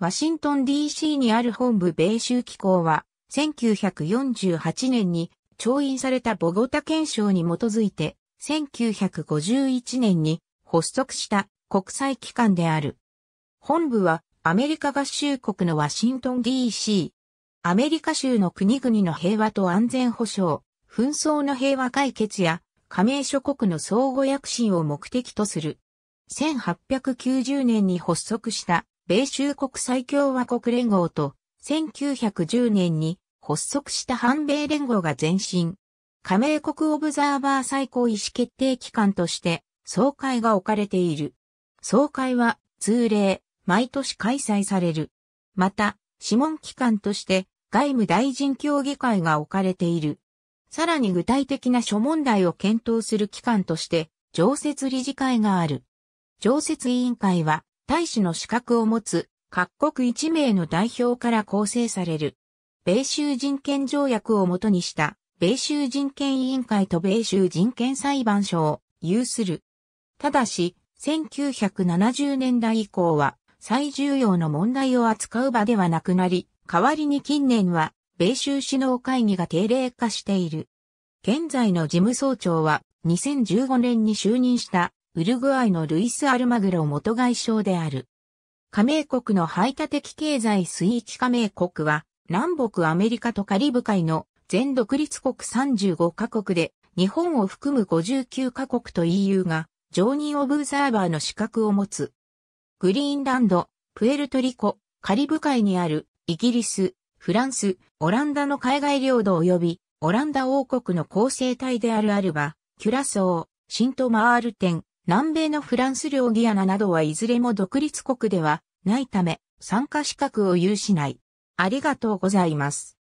ワシントン DC にある本部米州機構は、1948年に調印されたボゴタ憲章に基づいて、1951年に発足した国際機関である。本部はアメリカ合衆国のワシントン DC、アメリカ州の国々の平和と安全保障、紛争の平和解決や加盟諸国の相互躍進を目的とする。1890年に発足した米州国際共和国連合と、1910年に発足した反米連合が前身。加盟国オブザーバー最高意思決定機関として、総会が置かれている。総会は、通例、毎年開催される。また、諮問機関として、外務大臣協議会が置かれている。さらに具体的な諸問題を検討する機関として、常設理事会がある。常設委員会は、大使の資格を持つ各国1名の代表から構成される。米州人権条約をもとにした米州人権委員会と米州人権裁判所を有する。ただし、1970年代以降は最重要の問題を扱う場ではなくなり、代わりに近年は米州首脳会議が定例化している。現在の事務総長は2015年に就任したウルグアイのルイス・アルマグロ元外相である。加盟国の排他的経済水域加盟国は、南北アメリカとカリブ海の全独立国35カ国で、日本を含む59カ国と EU が、常任オブザーバーの資格を持つ。グリーンランド、プエルトリコ、カリブ海にある、イギリス、フランス、オランダの海外領土及び、オランダ王国の構成体であるアルバ、キュラソー、シントマールテン、南米のフランス領ギアナなどはいずれも独立国ではないため参加資格を有しない。ありがとうございます。